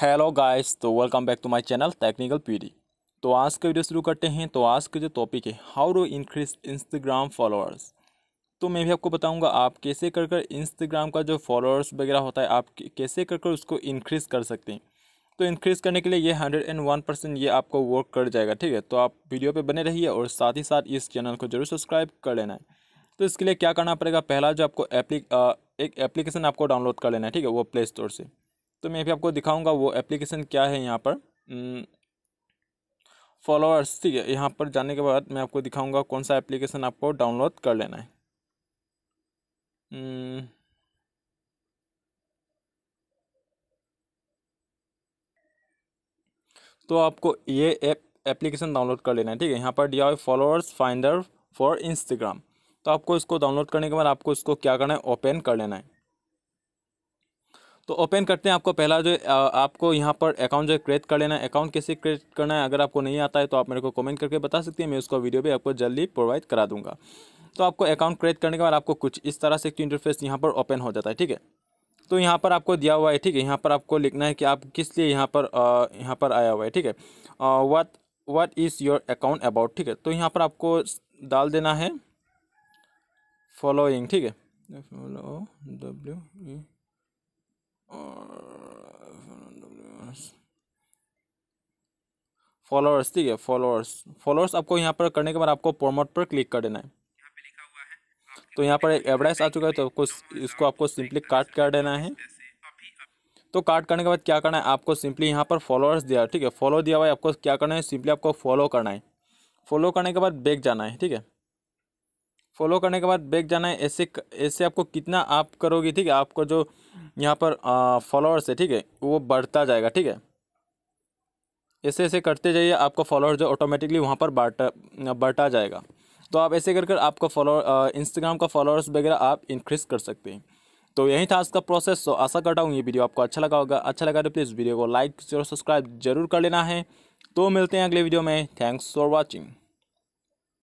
hello guys तो welcome back to my channel technical PD तो आज का वीडियो शुरू करते हैं तो आज का जो टॉपिक है how to increase Instagram followers तो मैं भी आपको बताऊंगा आप कैसे कर कर इंस्टाग्राम का जो फॉलोअर्स वगैरह होता है आप कैसे कर कर उसको इंक्रीज़ कर सकते हैं तो इंक्रीज़ करने के लिए ये हंड्रेड एंड वन परसेंट ये आपको वर्क कर जाएगा ठीक है तो आप वीडियो पर बने रहिए और साथ ही साथ इस चैनल को जरूर सब्सक्राइब कर लेना है तो इसके लिए क्या करना पड़ेगा पहला जो आपको एप्ली एक एप्लीकेशन आपको डाउनलोड कर लेना है ठीक है वो प्ले स्टोर से तो मैं भी आपको दिखाऊंगा वो एप्लीकेशन क्या है यहाँ पर फॉलोअर्स ठीक है यहाँ पर जाने के बाद मैं आपको दिखाऊंगा कौन सा एप्लीकेशन आपको डाउनलोड कर लेना है तो आपको ये ऐप एप्लीकेशन डाउनलोड कर लेना है ठीक है यहाँ पर D I followers finder for Instagram तो आपको इसको डाउनलोड करने के बाद आपको इसको क्या करना है ओपन कर लेना है तो ओपन करते हैं आपको पहला जो आ, आपको यहाँ पर अकाउंट जो है क्रिएट कर लेना है अकाउंट कैसे क्रिएट करना है अगर आपको नहीं आता है तो आप मेरे को कमेंट करके बता सकती हैं मैं उसका वीडियो भी आपको जल्दी प्रोवाइड करा दूँगा तो आपको अकाउंट क्रिएट करने के बाद आपको कुछ इस तरह से एक इंटरफेस यहाँ पर ओपन हो जाता है ठीक है तो यहाँ पर आपको दिया हुआ है ठीक है यहाँ पर आपको लिखना है कि आप किस लिए यहाँ पर यहाँ पर आया हुआ है ठीक है what what is your account about ठीक है तो यहाँ पर आपको डाल देना है फॉलोइंग ठीक है फॉलो डब्ल्यू फॉलोअर्स ठीक है फॉलोअर्स फॉलोअर्स आपको यहाँ पर करने के बाद आपको प्रोमोट पर क्लिक कर देना है तो यहाँ पर एक एडवर्टाइज आ चुका है तो आपको इसको आपको सिंपली काट कर देना है तो काट करने के बाद क्या करना है आपको सिंपली यहाँ पर फॉलोअर्स दिया ठीक है फॉलो दिया हुआ है आपको क्या करना है सिंपली आपको फॉलो करना है फॉलो करने के बाद बैक जाना है ठीक है फॉलो करने के बाद बैक जाना है ऐसे ऐसे आपको कितना आप करोगे ठीक है आपको जो यहाँ पर फॉलोअर्स है ठीक है वो बढ़ता जाएगा ठीक है ऐसे ऐसे करते जाइए आपका फॉलोअर जो ऑटोमेटिकली वहाँ पर बांटा बांटा जाएगा तो आप ऐसे कर कर आपका फॉलोअर इंस्टाग्राम का फॉलोअर्स वगैरह आप इंक्रीज़ कर सकते हैं तो यही था आज का प्रोसेस तो आशा करता हूँ ये वीडियो आपको अच्छा लगा होगा अच्छा लगा तो प्लीज़ वीडियो को लाइक और सब्सक्राइब जरूर कर लेना है तो मिलते हैं अगले वीडियो में थैंक्स फॉर वॉचिंग